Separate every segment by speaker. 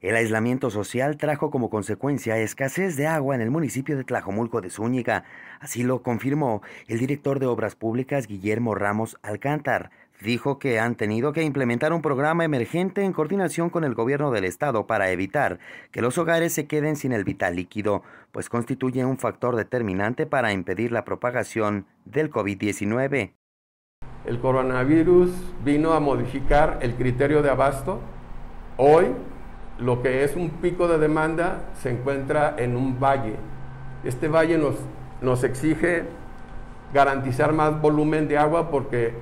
Speaker 1: El aislamiento social trajo como consecuencia escasez de agua en el municipio de Tlajomulco de Zúñiga. Así lo confirmó el director de Obras Públicas Guillermo Ramos Alcántar. Dijo que han tenido que implementar un programa emergente en coordinación con el gobierno del estado para evitar que los hogares se queden sin el vital líquido, pues constituye un factor determinante para impedir la propagación del COVID-19.
Speaker 2: El coronavirus vino a modificar el criterio de abasto. Hoy lo que es un pico de demanda se encuentra en un valle. Este valle nos, nos exige garantizar más volumen de agua porque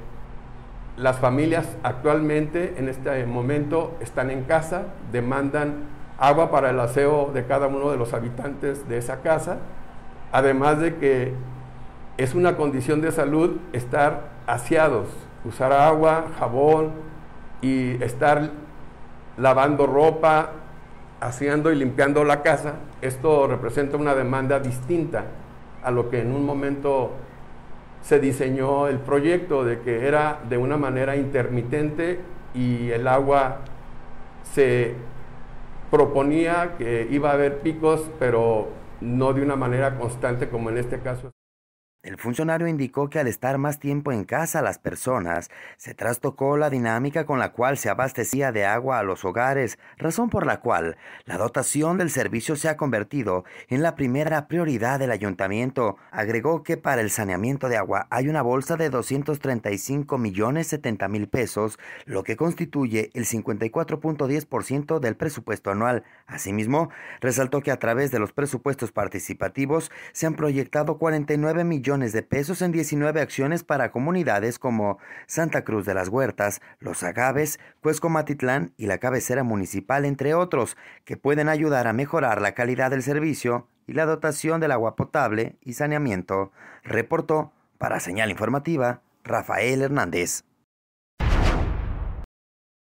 Speaker 2: las familias actualmente en este momento están en casa, demandan agua para el aseo de cada uno de los habitantes de esa casa, además de que es una condición de salud estar aseados, usar agua, jabón y estar lavando ropa, haciendo y limpiando la casa, esto representa una demanda distinta a lo que en un momento se diseñó el proyecto, de que era de una manera intermitente y el agua se proponía que iba a haber picos, pero no de una manera constante como en este caso.
Speaker 1: El funcionario indicó que al estar más tiempo en casa las personas, se trastocó la dinámica con la cual se abastecía de agua a los hogares, razón por la cual la dotación del servicio se ha convertido en la primera prioridad del ayuntamiento. Agregó que para el saneamiento de agua hay una bolsa de 235 millones 70 mil pesos, lo que constituye el 54.10% del presupuesto anual. Asimismo, resaltó que a través de los presupuestos participativos se han proyectado 49 millones de pesos en 19 acciones para comunidades como Santa Cruz de las Huertas, Los Agaves, Cuesco Matitlán y la cabecera municipal, entre otros, que pueden ayudar a mejorar la calidad del servicio y la dotación del agua potable y saneamiento, reportó para Señal Informativa Rafael Hernández.